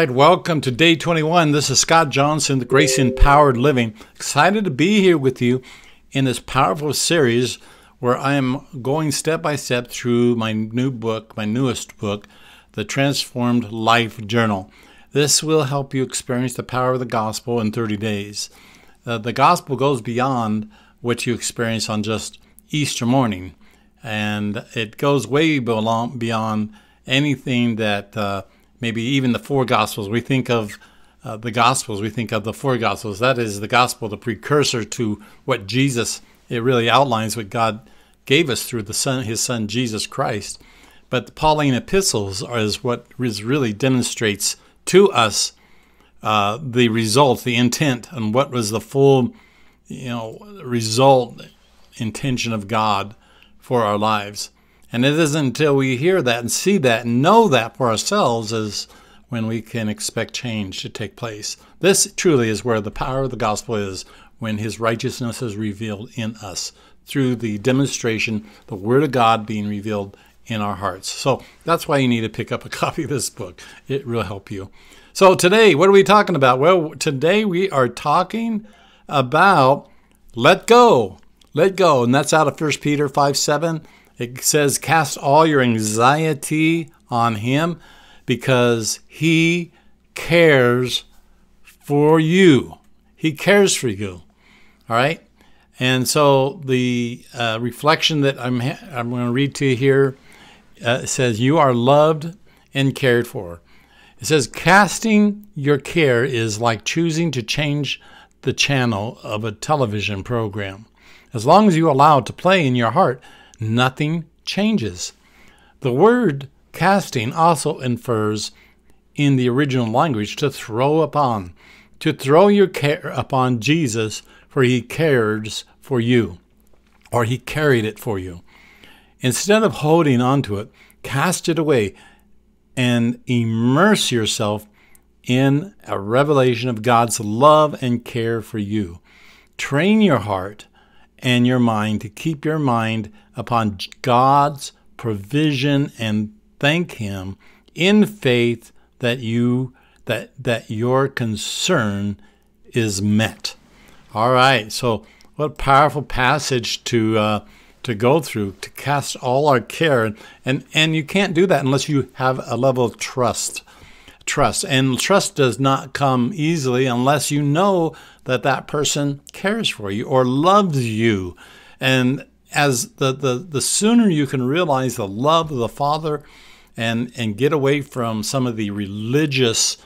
right, welcome to day 21. This is Scott Johnson, the Grace Empowered Living. Excited to be here with you in this powerful series where I am going step by step through my new book, my newest book, The Transformed Life Journal. This will help you experience the power of the gospel in 30 days. Uh, the gospel goes beyond what you experience on just Easter morning, and it goes way beyond anything that uh, maybe even the four Gospels. We think of uh, the Gospels, we think of the four Gospels. That is the Gospel, the precursor to what Jesus, it really outlines what God gave us through the son, His Son, Jesus Christ. But the Pauline epistles are, is what is really demonstrates to us uh, the result, the intent, and what was the full, you know, result, intention of God for our lives. And it isn't until we hear that and see that and know that for ourselves is when we can expect change to take place. This truly is where the power of the gospel is when his righteousness is revealed in us through the demonstration, the word of God being revealed in our hearts. So that's why you need to pick up a copy of this book. It will help you. So today, what are we talking about? Well, today we are talking about let go. Let go. And that's out of 1 Peter 5 7. It says, Cast all your anxiety on him because he cares for you. He cares for you. All right? And so the uh, reflection that I'm, ha- I'm going to read to you here uh, says, You are loved and cared for. It says, Casting your care is like choosing to change the channel of a television program. As long as you allow it to play in your heart, nothing changes. The word casting also infers in the original language to throw upon, to throw your care upon Jesus, for he cares for you, or he carried it for you. Instead of holding on to it, cast it away and immerse yourself in a revelation of God's love and care for you. Train your heart and your mind to keep your mind upon God's provision and thank him in faith that you that that your concern is met. All right. So what powerful passage to uh, to go through to cast all our care and, and and you can't do that unless you have a level of trust. Trust and trust does not come easily unless you know that that person cares for you or loves you. And as the, the, the sooner you can realize the love of the Father and, and get away from some of the religious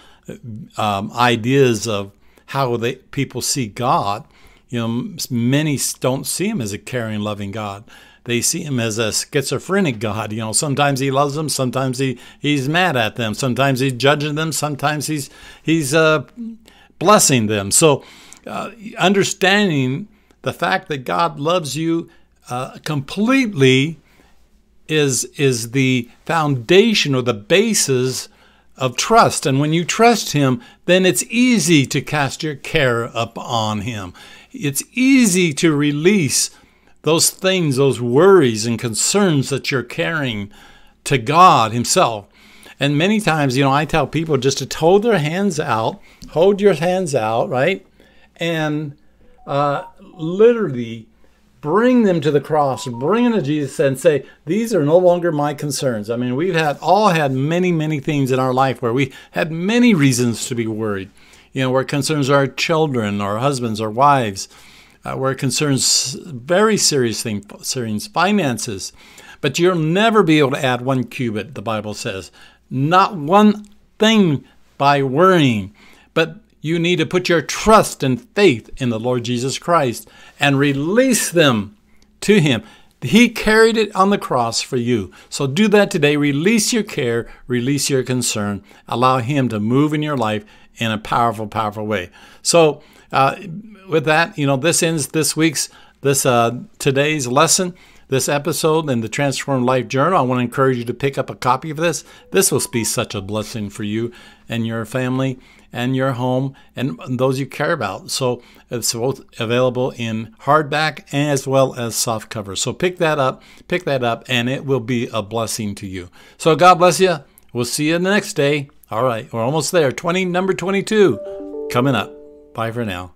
um, ideas of how they, people see God, you know, many don't see him as a caring, loving God. They see him as a schizophrenic God. You know, sometimes he loves them, sometimes he, he's mad at them, sometimes he's judging them, sometimes he's he's uh, blessing them. So uh, understanding the fact that God loves you uh, completely is is the foundation or the basis of trust. And when you trust Him, then it's easy to cast your care upon Him. It's easy to release those things, those worries and concerns that you're carrying to God Himself. And many times, you know, I tell people just to hold their hands out, hold your hands out, right? and uh, literally bring them to the cross, bring them to Jesus and say, these are no longer my concerns. I mean, we've had all had many, many things in our life where we had many reasons to be worried. You know, where it concerns our children, our husbands, our wives, uh, where it concerns very serious things, serious finances. But you'll never be able to add one cubit, the Bible says. Not one thing by worrying. But you need to put your trust and faith in the Lord Jesus Christ and release them to Him. He carried it on the cross for you. So do that today. Release your care, release your concern. Allow Him to move in your life in a powerful, powerful way. So, uh, with that, you know, this ends this week's, this uh, today's lesson this episode and the Transform Life Journal. I want to encourage you to pick up a copy of this. This will be such a blessing for you and your family and your home and those you care about. So it's both available in hardback as well as softcover. So pick that up, pick that up, and it will be a blessing to you. So God bless you. We'll see you the next day. All right, we're almost there. 20 number 22 coming up. Bye for now.